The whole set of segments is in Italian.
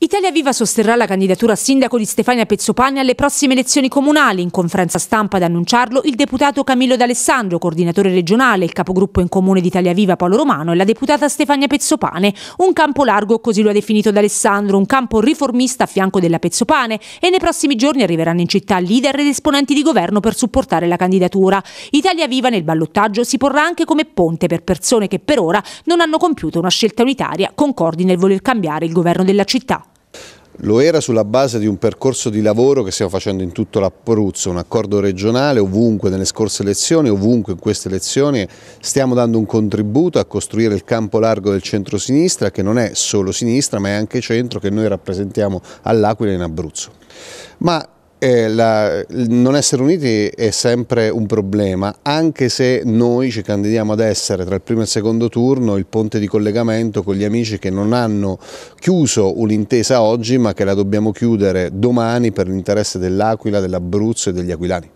Italia Viva sosterrà la candidatura a sindaco di Stefania Pezzopane alle prossime elezioni comunali. In conferenza stampa ad annunciarlo il deputato Camillo D'Alessandro, coordinatore regionale, il capogruppo in comune di Italia Viva Paolo Romano e la deputata Stefania Pezzopane. Un campo largo, così lo ha definito D'Alessandro, un campo riformista a fianco della Pezzopane e nei prossimi giorni arriveranno in città leader ed esponenti di governo per supportare la candidatura. Italia Viva nel ballottaggio si porrà anche come ponte per persone che per ora non hanno compiuto una scelta unitaria concordi nel voler cambiare il governo della città. Lo era sulla base di un percorso di lavoro che stiamo facendo in tutto l'Appruzzo, un accordo regionale ovunque nelle scorse elezioni, ovunque in queste elezioni stiamo dando un contributo a costruire il campo largo del centro-sinistra che non è solo sinistra ma è anche centro che noi rappresentiamo all'Aquila in Abruzzo. Ma eh, la, non essere uniti è sempre un problema, anche se noi ci candidiamo ad essere tra il primo e il secondo turno il ponte di collegamento con gli amici che non hanno chiuso un'intesa oggi ma che la dobbiamo chiudere domani per l'interesse dell'Aquila, dell'Abruzzo e degli aquilani.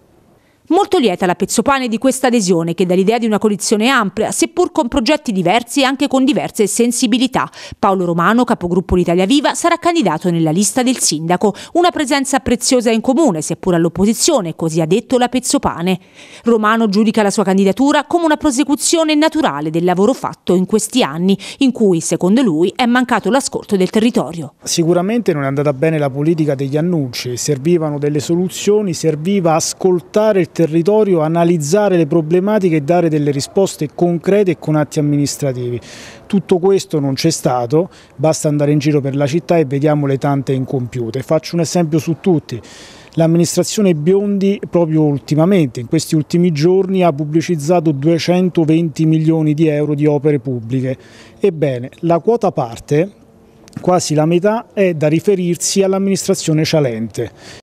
Molto lieta la Pezzopane di questa adesione che dà l'idea di una coalizione ampia, seppur con progetti diversi e anche con diverse sensibilità. Paolo Romano, capogruppo d'Italia Viva, sarà candidato nella lista del sindaco, una presenza preziosa in comune, seppur all'opposizione, così ha detto la Pezzopane. Romano giudica la sua candidatura come una prosecuzione naturale del lavoro fatto in questi anni, in cui, secondo lui, è mancato l'ascolto del territorio. Sicuramente non è andata bene la politica degli annunci, servivano delle soluzioni, serviva ascoltare il territorio, analizzare le problematiche e dare delle risposte concrete e con atti amministrativi. Tutto questo non c'è stato, basta andare in giro per la città e vediamo le tante incompiute. Faccio un esempio su tutti. L'amministrazione Biondi proprio ultimamente, in questi ultimi giorni, ha pubblicizzato 220 milioni di euro di opere pubbliche. Ebbene, la quota parte, quasi la metà, è da riferirsi all'amministrazione Cialente.